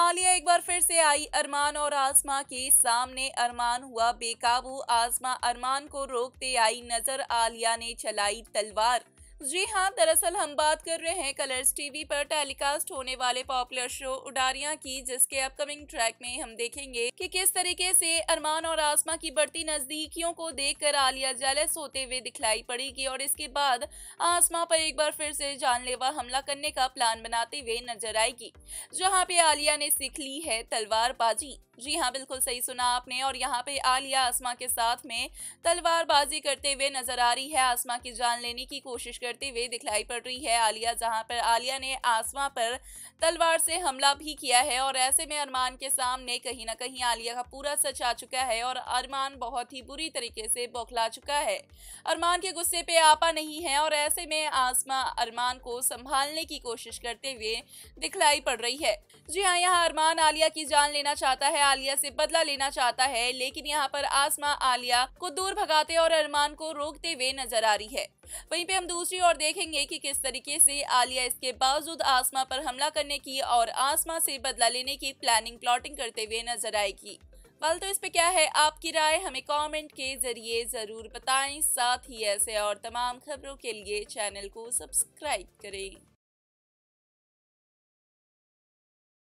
आलिया एक बार फिर से आई अरमान और आसमा के सामने अरमान हुआ बेकाबू आसमा अरमान को रोकते आई नजर आलिया ने चलाई तलवार जी हाँ दरअसल हम बात कर रहे हैं कलर्स टीवी पर टेलीकास्ट होने वाले पॉपुलर शो उडारिया की जिसके अपकमिंग ट्रैक में हम देखेंगे कि किस तरीके से अरमान और आसमा की बढ़ती नजदीकियों को देखकर आलिया जेलस होते हुए दिखलाई पड़ेगी और इसके बाद आसमा पर एक बार फिर से जानलेवा हमला करने का प्लान बनाते हुए नजर आएगी जहाँ पे आलिया ने सीख ली है तलवारबाजी जी हाँ बिल्कुल सही सुना आपने और यहाँ पे आलिया आसमा के साथ में तलवारबाजी करते हुए नजर आ रही है आसमा की जान लेने की कोशिश कर करते हुए दिखलाई पड़ रही है आलिया जहां पर आलिया ने आसमा पर तलवार से हमला भी किया है और ऐसे में अरमान के सामने कहीं ना कहीं आलिया का पूरा सच आ चुका है और अरमान बहुत ही बुरी तरीके से बौखला चुका है अरमान के गुस्से पे आपा नहीं है और ऐसे में आसमा अरमान को संभालने की कोशिश करते हुए दिखलाई पड़ रही है जी हाँ यहाँ अरमान आलिया की जान लेना चाहता है आलिया से बदला लेना चाहता है लेकिन यहाँ पर आसमा आलिया को दूर भगाते और अरमान को रोकते हुए नजर आ रही है वहीं पे हम दूसरी ओर देखेंगे कि किस तरीके से आलिया इसके बावजूद आसमा पर हमला करने की और आसमा से बदला लेने की प्लानिंग प्लॉटिंग करते हुए नजर आएगी वाल तो इस पे क्या है आपकी राय हमें कमेंट के जरिए ज़रूर बताएं साथ ही ऐसे और तमाम खबरों के लिए चैनल को सब्सक्राइब करें